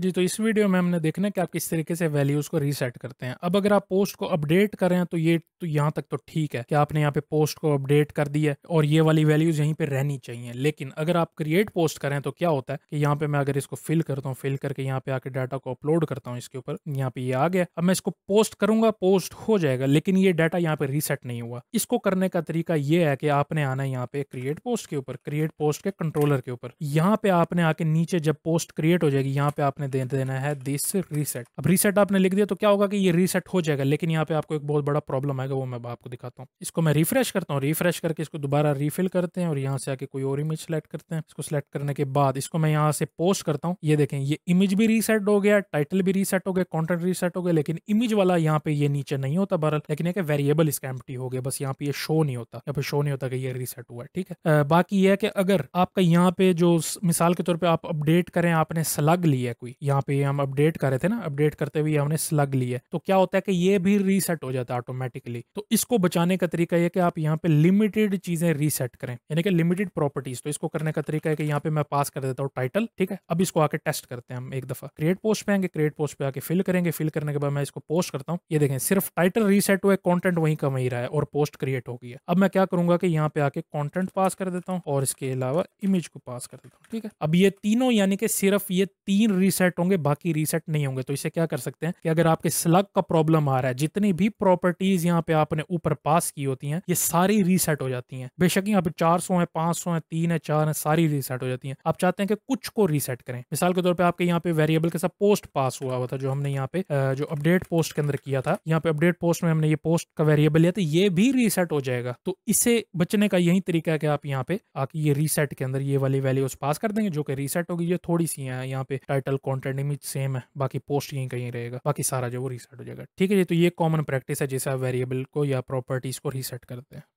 जी तो इस वीडियो में हमने देखना है कि आप किस तरीके से वैल्यूज़ को रीसेट करते हैं अब अगर आप पोस्ट को अपडेट करें तो ये तो यहाँ तक तो ठीक है कि आपने यहाँ पे पोस्ट को अपडेट कर दिया है और ये वाली वैल्यूज़ यहीं पे रहनी चाहिए लेकिन अगर आप क्रिएट पोस्ट करें तो क्या होता है कि यहाँ पे मैं अगर इसको फिल करता हूँ फिल करके यहाँ पे आके डाटा को अपलोड करता हूँ इसके ऊपर यहाँ पे ये आ गया अब मैं इसको पोस्ट करूंगा पोस्ट हो जाएगा लेकिन ये डाटा यहाँ पे रीसेट नहीं हुआ इसको करने का तरीका ये है कि आपने आना है यहाँ पे क्रिएट पोस्ट के ऊपर क्रिएट पोस्ट के कंट्रोलर के ऊपर यहाँ पे आपने आके नीचे जब पोस्ट क्रिएट हो जाएगी यहाँ पे आपने आपने दे देना है दिस रीसेट अब रीसेट आपने लिख दिया तो क्या होगा कि ये रीसेट हो जाएगा लेकिन यहाँ पे आपको एक बहुत बड़ा प्रॉब्लम आएगा वो मैं आपको दिखाता हूँ इसको मैं रिफ्रेश करता हूँ रिफ्रेश करके इसको दोबारा रिफिल करते हैं और यहाँ से आके कोई और इमेज सेलेक्ट करते हैं इसको सेलेक्ट करने के बाद इसको मैं यहाँ से पोस्ट करता हूँ ये देखें ये इमेज भी रीसेट हो गया टाइटल भी रीसेट हो गया कॉन्टेंट रीसेट हो गया लेकिन इमेज वाला यहाँ पे ये नीचे नहीं होता बहरल लेकिन एक वेरिएबल इसका एम्प्टी हो गया बस यहाँ पे ये शो नहीं होता यहाँ पे शो नहीं होता कि ये रीसेट हुआ ठीक है बाकी ये है कि अगर आपका यहाँ पे जो मिसाल के तौर पर आप अपडेट करें आपने सलग लिया कोई यहाँ पे हम अपडेट कर रहे थे ना अपडेट करते हुए हमने स्लग लिया तो क्या होता है कि ये भी रीसेट हो जाता है ऑटोमेटिकली तो इसको बचाने का तरीका ये कि आप यहाँ पे लिमिटेड चीजें रीसेट करें यानी कि लिमिटेड प्रॉपर्टीज तो इसको करने का तरीका है कि यहाँ पे मैं पास कर देता हूँ टाइटल ठीक है अब इसको आके टेस्ट करते हैं हम एक दफा क्रिएट पोस्ट पे आएंगे क्रिएट पोस्ट पे आके फिल करेंगे फिल करने के बाद मैं इसको पोस्ट करता हूँ ये देखें सिर्फ टाइटल रीसेट हुआ कॉन्टेंट वहीं का वहीं रहा है और पोस्ट क्रिएट हो गई है अब मैं क्या करूंगा कि यहाँ पे आके कॉन्टेंट पास कर देता हूँ और इसके अलावा इमेज को पास कर देता हूँ ठीक है अब ये तीनों यानी कि सिर्फ ये तीन रीसेट रीसेट होंगे बाकी रीसेट नहीं होंगे तो इसे क्या कर सकते हैं कि अगर आपके स्लग का प्रॉब्लम आ रहा है जितनी भी प्रॉपर्टीज यहाँ पे आपने ऊपर पास की होती हैं ये सारी रीसेट हो जाती हैं बेशक यहाँ पे चार सौ है पांच सौ है तीन है चार है सारी रीसेट हो जाती है आप चाहते हैं कि कुछ को रीसेट करें मिसाल के तौर पर आपके यहाँ पे वेरिएबल के साथ पोस्ट पास हुआ हुआ था जो हमने यहाँ पे जो अपडेट पोस्ट के अंदर किया था यहाँ पे अपडेट पोस्ट में हमने ये पोस्ट का वेरिएबल लिया था ये भी रीसेट हो जाएगा तो इसे बचने का यही तरीका है कि आप यहाँ पे आके ये रीसेट के अंदर ये वाली वैल्यूज पास कर देंगे जो कि रीसेट होगी ये थोड़ी सी है यहाँ पे टाइटल कॉन्टेंट इमेज सेम है बाकी पोस्ट यहीं कहीं रहेगा बाकी सारा जो वो रीसेट हो जाएगा ठीक है जी तो ये कॉमन प्रैक्टिस है जैसे आप वेरिएबल को या प्रॉपर्टीज को रीसेट करते हैं